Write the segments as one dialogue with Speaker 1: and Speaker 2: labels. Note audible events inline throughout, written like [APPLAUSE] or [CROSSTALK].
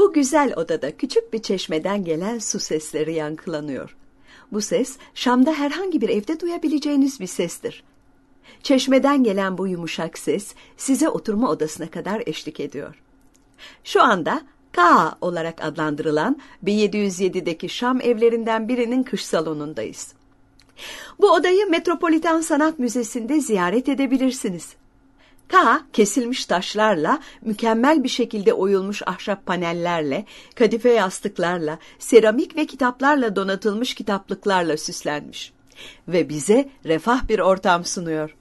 Speaker 1: Bu güzel odada küçük bir çeşmeden gelen su sesleri yankılanıyor. Bu ses Şam'da herhangi bir evde duyabileceğiniz bir sestir. Çeşmeden gelen bu yumuşak ses size oturma odasına kadar eşlik ediyor. Şu anda Ka olarak adlandırılan 1707'deki Şam evlerinden birinin kış salonundayız. Bu odayı Metropolitan Sanat Müzesi'nde ziyaret edebilirsiniz. Ta kesilmiş taşlarla, mükemmel bir şekilde oyulmuş ahşap panellerle, kadife yastıklarla, seramik ve kitaplarla donatılmış kitaplıklarla süslenmiş ve bize refah bir ortam sunuyor.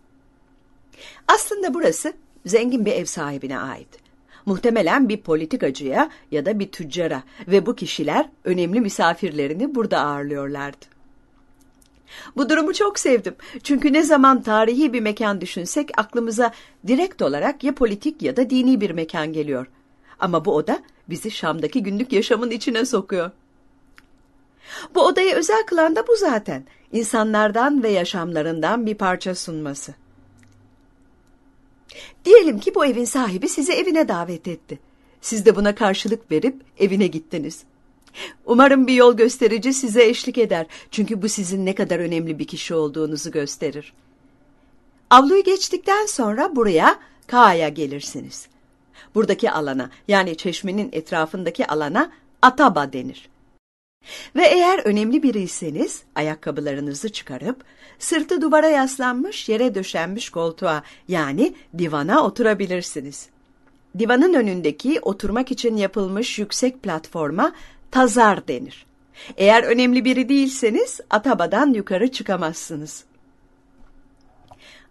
Speaker 1: Aslında burası zengin bir ev sahibine ait. Muhtemelen bir politikacıya ya da bir tüccara ve bu kişiler önemli misafirlerini burada ağırlıyorlardı. Bu durumu çok sevdim. Çünkü ne zaman tarihi bir mekan düşünsek aklımıza direkt olarak ya politik ya da dini bir mekan geliyor. Ama bu oda bizi Şam'daki günlük yaşamın içine sokuyor. Bu odayı özel kılan da bu zaten. İnsanlardan ve yaşamlarından bir parça sunması. Diyelim ki bu evin sahibi sizi evine davet etti. Siz de buna karşılık verip evine gittiniz. Umarım bir yol gösterici size eşlik eder. Çünkü bu sizin ne kadar önemli bir kişi olduğunuzu gösterir. Avluyu geçtikten sonra buraya Kaya gelirsiniz. Buradaki alana yani çeşmenin etrafındaki alana Ataba denir. Ve eğer önemli biriyseniz ayakkabılarınızı çıkarıp sırtı duvara yaslanmış yere döşenmiş koltuğa yani divana oturabilirsiniz. Divanın önündeki oturmak için yapılmış yüksek platforma tazar denir. Eğer önemli biri değilseniz atabadan yukarı çıkamazsınız.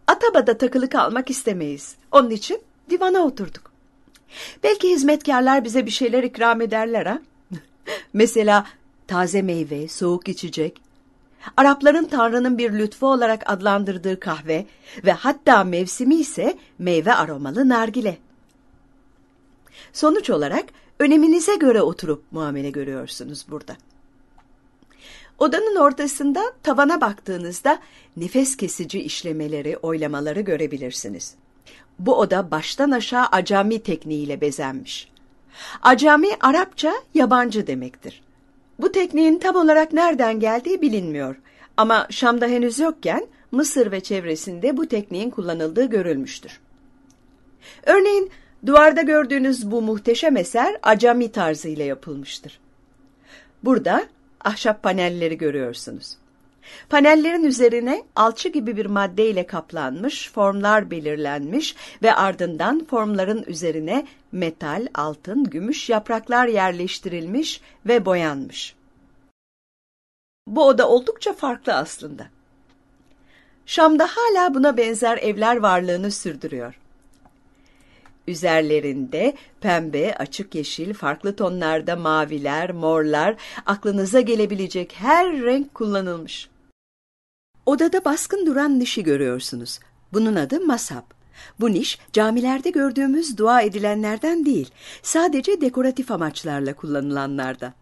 Speaker 1: Atabada takılı kalmak istemeyiz. Onun için divana oturduk. Belki hizmetkarlar bize bir şeyler ikram ederler ha. [LAUGHS] Mesela taze meyve, soğuk içecek, Arapların Tanrı'nın bir lütfu olarak adlandırdığı kahve ve hatta mevsimi ise meyve aromalı nargile. Sonuç olarak öneminize göre oturup muamele görüyorsunuz burada. Odanın ortasında tavana baktığınızda nefes kesici işlemeleri, oylamaları görebilirsiniz. Bu oda baştan aşağı acami tekniğiyle bezenmiş. Acami Arapça yabancı demektir. Bu tekniğin tam olarak nereden geldiği bilinmiyor. Ama Şam'da henüz yokken Mısır ve çevresinde bu tekniğin kullanıldığı görülmüştür. Örneğin Duvarda gördüğünüz bu muhteşem eser acami tarzıyla yapılmıştır. Burada ahşap panelleri görüyorsunuz. Panellerin üzerine alçı gibi bir madde ile kaplanmış, formlar belirlenmiş ve ardından formların üzerine metal, altın, gümüş yapraklar yerleştirilmiş ve boyanmış. Bu oda oldukça farklı aslında. Şam'da hala buna benzer evler varlığını sürdürüyor. Üzerlerinde pembe, açık yeşil, farklı tonlarda maviler, morlar, aklınıza gelebilecek her renk kullanılmış. Odada baskın duran nişi görüyorsunuz. Bunun adı masap. Bu niş camilerde gördüğümüz dua edilenlerden değil, sadece dekoratif amaçlarla kullanılanlarda.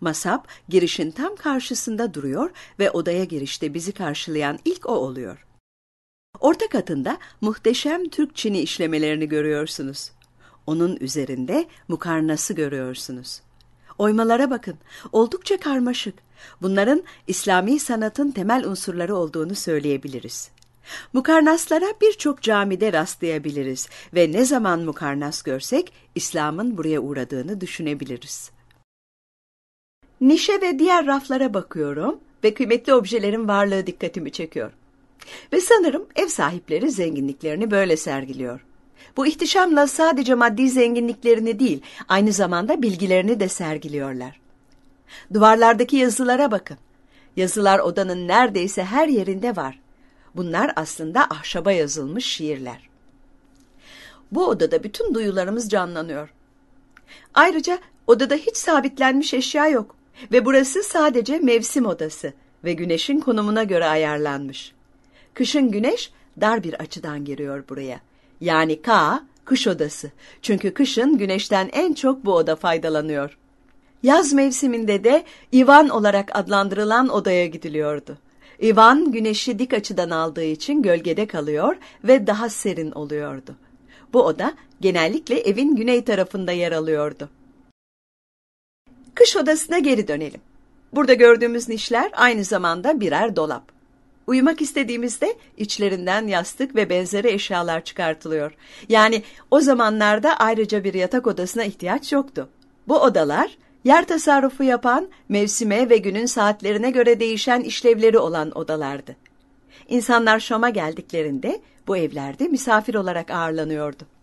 Speaker 1: Masap girişin tam karşısında duruyor ve odaya girişte bizi karşılayan ilk o oluyor. Orta katında muhteşem Türk Çin'i işlemelerini görüyorsunuz. Onun üzerinde mukarnası görüyorsunuz. Oymalara bakın, oldukça karmaşık. Bunların İslami sanatın temel unsurları olduğunu söyleyebiliriz. Mukarnaslara birçok camide rastlayabiliriz ve ne zaman mukarnas görsek İslam'ın buraya uğradığını düşünebiliriz. Nişe ve diğer raflara bakıyorum ve kıymetli objelerin varlığı dikkatimi çekiyor. Ve sanırım ev sahipleri zenginliklerini böyle sergiliyor. Bu ihtişamla sadece maddi zenginliklerini değil, aynı zamanda bilgilerini de sergiliyorlar. Duvarlardaki yazılara bakın. Yazılar odanın neredeyse her yerinde var. Bunlar aslında ahşaba yazılmış şiirler. Bu odada bütün duyularımız canlanıyor. Ayrıca odada hiç sabitlenmiş eşya yok ve burası sadece mevsim odası ve güneşin konumuna göre ayarlanmış. Kışın güneş dar bir açıdan giriyor buraya. Yani K, kış odası. Çünkü kışın güneşten en çok bu oda faydalanıyor. Yaz mevsiminde de Ivan olarak adlandırılan odaya gidiliyordu. Ivan güneşi dik açıdan aldığı için gölgede kalıyor ve daha serin oluyordu. Bu oda genellikle evin güney tarafında yer alıyordu. Kış odasına geri dönelim. Burada gördüğümüz nişler aynı zamanda birer dolap. Uyumak istediğimizde içlerinden yastık ve benzeri eşyalar çıkartılıyor. Yani o zamanlarda ayrıca bir yatak odasına ihtiyaç yoktu. Bu odalar yer tasarrufu yapan, mevsime ve günün saatlerine göre değişen işlevleri olan odalardı. İnsanlar Şam'a geldiklerinde bu evlerde misafir olarak ağırlanıyordu.